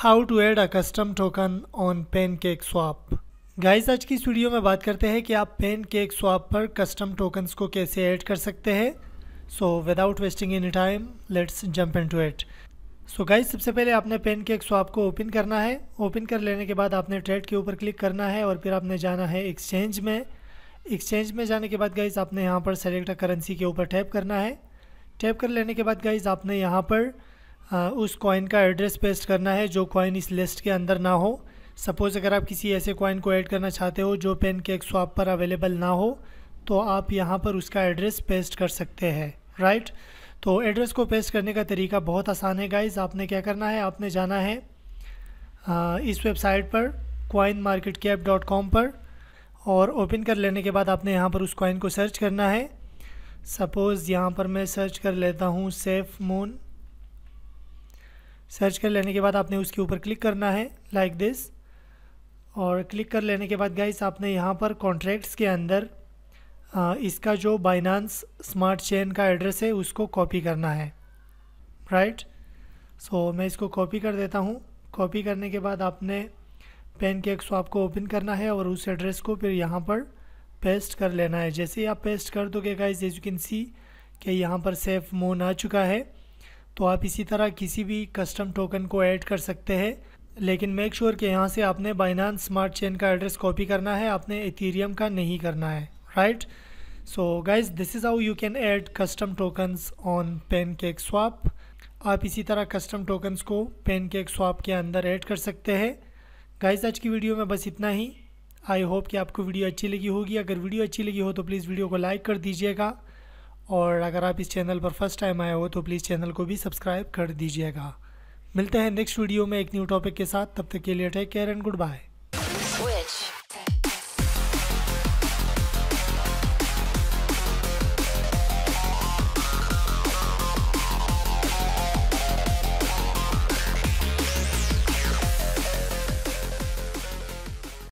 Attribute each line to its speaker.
Speaker 1: how to add a custom token on PancakeSwap guys आज की studio में बात करते हैं कि आप पेन केक स्वाप पर कस्टम टोकन्स को कैसे ऐड कर सकते हैं so without wasting any time let's jump into it so guys गाइस सबसे पहले आपने पेन केक स्वाप को ओपन करना है ओपन कर लेने के बाद आपने ट्रेड के ऊपर क्लिक करना है और फिर आपने जाना है एक्सचेंज में एक्सचेंज में जाने के बाद गाइज आपने यहाँ पर सेलेक्ट करेंसी के ऊपर टैप करना है टैप कर लेने के बाद गाइज आपने यहाँ पर आ, उस कॉइन का एड्रेस पेस्ट करना है जो कॉइन इस लिस्ट के अंदर ना हो सपोज़ अगर आप किसी ऐसे कॉइन को ऐड करना चाहते हो जो पेन के एक स्वाप पर अवेलेबल ना हो तो आप यहाँ पर उसका एड्रेस पेस्ट कर सकते हैं राइट तो एड्रेस को पेस्ट करने का तरीका बहुत आसान है गाइज आपने क्या करना है आपने जाना है आ, इस वेबसाइट पर CoinMarketCap dot com पर और ओपन कर लेने के बाद आपने यहाँ पर उस कॉइन को सर्च करना है सपोज़ यहाँ पर मैं सर्च कर लेता हूँ सेफ मून सर्च कर लेने के बाद आपने उसके ऊपर क्लिक करना है लाइक like दिस और क्लिक कर लेने के बाद गाइस आपने यहाँ पर कॉन्ट्रैक्ट्स के अंदर आ, इसका जो बाइनांस स्मार्ट चेन का एड्रेस है उसको कॉपी करना है राइट सो so, मैं इसको कॉपी कर देता हूँ कॉपी करने के बाद आपने पेन केक स्वाप को ओपन करना है और उस एड्रेस को फिर यहाँ पर पेस्ट कर लेना है जैसे ही आप पेस्ट कर दोगे guys as you can see कि यहाँ पर सेफ मोन आ चुका है तो आप इसी तरह किसी भी कस्टम टोकन को ऐड कर सकते हैं लेकिन मेक श्योर sure कि यहाँ से आपने बाइनांस स्मार्ट चेन का एड्रेस कॉपी करना है आपने इथीरियम का नहीं करना है right so guys this is how you can add custom tokens on PancakeSwap आप इसी तरह कस्टम टोकन्स को पेन केक स्वाप के अंदर ऐड कर सकते हैं गाइज आज की वीडियो में बस इतना ही आई होप कि आपको वीडियो अच्छी लगी होगी अगर वीडियो अच्छी लगी हो तो प्लीज़ वीडियो को लाइक कर दीजिएगा और अगर आप इस चैनल पर फर्स्ट टाइम आए हो तो प्लीज़ चैनल को भी सब्सक्राइब कर दीजिएगा मिलते हैं नेक्स्ट वीडियो में एक न्यू टॉपिक के साथ तब तक के लिए take care and good bye